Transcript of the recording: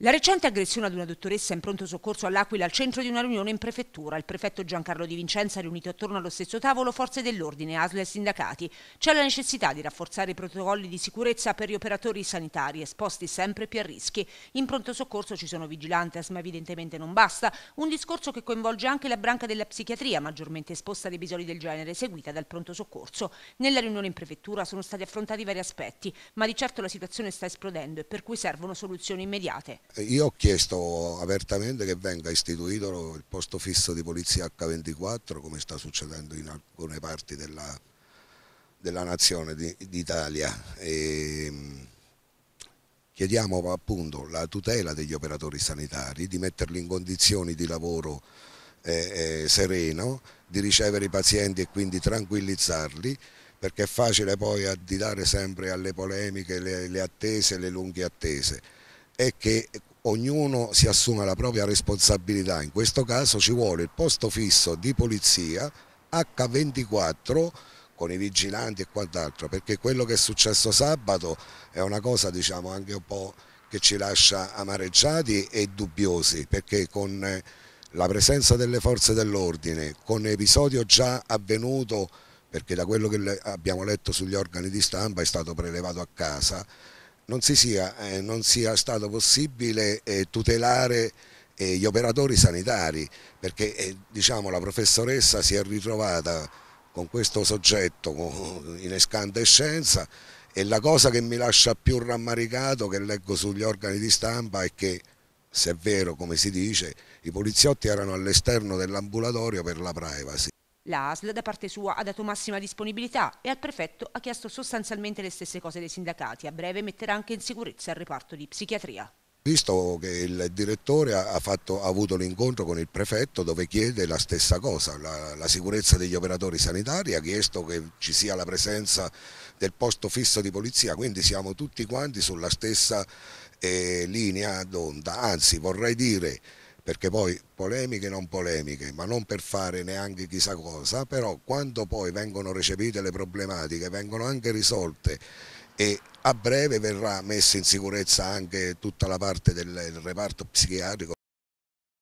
La recente aggressione ad una dottoressa in pronto soccorso all'Aquila al centro di una riunione in prefettura. Il prefetto Giancarlo Di Vincenza ha riunito attorno allo stesso tavolo forze dell'ordine, ASL e sindacati. C'è la necessità di rafforzare i protocolli di sicurezza per gli operatori sanitari esposti sempre più a rischi. In pronto soccorso ci sono vigilanti, ma evidentemente non basta. Un discorso che coinvolge anche la branca della psichiatria, maggiormente esposta ad episodi del genere, seguita dal pronto soccorso. Nella riunione in prefettura sono stati affrontati vari aspetti, ma di certo la situazione sta esplodendo e per cui servono soluzioni immediate. Io ho chiesto apertamente che venga istituito il posto fisso di polizia H24 come sta succedendo in alcune parti della, della nazione d'Italia. Ehm, chiediamo appunto la tutela degli operatori sanitari, di metterli in condizioni di lavoro eh, eh, sereno, di ricevere i pazienti e quindi tranquillizzarli perché è facile poi additare sempre alle polemiche le, le attese, le lunghe attese è che ognuno si assuma la propria responsabilità, in questo caso ci vuole il posto fisso di polizia H24 con i vigilanti e quant'altro, perché quello che è successo sabato è una cosa diciamo anche un po' che ci lascia amareggiati e dubbiosi, perché con eh, la presenza delle forze dell'ordine, con episodio già avvenuto, perché da quello che abbiamo letto sugli organi di stampa è stato prelevato a casa, non, si sia, eh, non sia, stato possibile eh, tutelare eh, gli operatori sanitari perché eh, diciamo, la professoressa si è ritrovata con questo soggetto in escandescenza e la cosa che mi lascia più rammaricato che leggo sugli organi di stampa è che se è vero come si dice i poliziotti erano all'esterno dell'ambulatorio per la privacy. La ASL da parte sua ha dato massima disponibilità e al prefetto ha chiesto sostanzialmente le stesse cose dei sindacati. A breve metterà anche in sicurezza il reparto di psichiatria. Visto che il direttore ha, fatto, ha avuto l'incontro con il prefetto dove chiede la stessa cosa, la, la, sicurezza degli operatori sanitari, ha chiesto che ci sia la presenza del posto fisso di polizia, quindi siamo tutti quanti sulla stessa eh, linea d'onda, anzi vorrei dire perché poi polemiche non polemiche, ma non per fare neanche chissà cosa, però quando poi vengono recepite le problematiche, vengono anche risolte e a breve verrà messa in sicurezza anche tutta la parte del reparto psichiatrico